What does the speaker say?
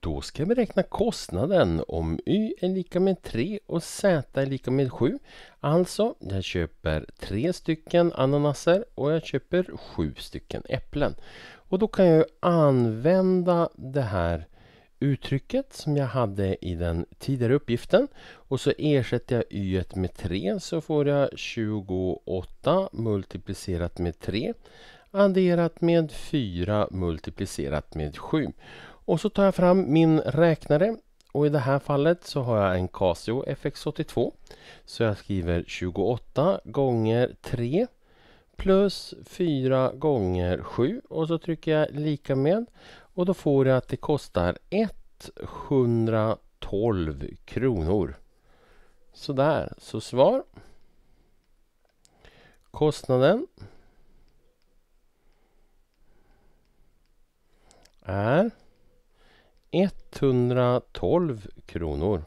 Då ska vi räkna kostnaden om y är lika med 3 och z är lika med 7. Alltså, jag köper 3 stycken ananaser och jag köper 7 stycken äpplen. Och då kan jag använda det här uttrycket som jag hade i den tidigare uppgiften och så ersätter jag y med 3 så får jag 28 multiplicerat med 3 adderat med 4 multiplicerat med 7. Och så tar jag fram min räknare och i det här fallet så har jag en Casio FX82. Så jag skriver 28 gånger 3 plus 4 gånger 7 och så trycker jag lika med och då får jag att det kostar 112 kronor. Sådär, så svar. Kostnaden är 112 kronor.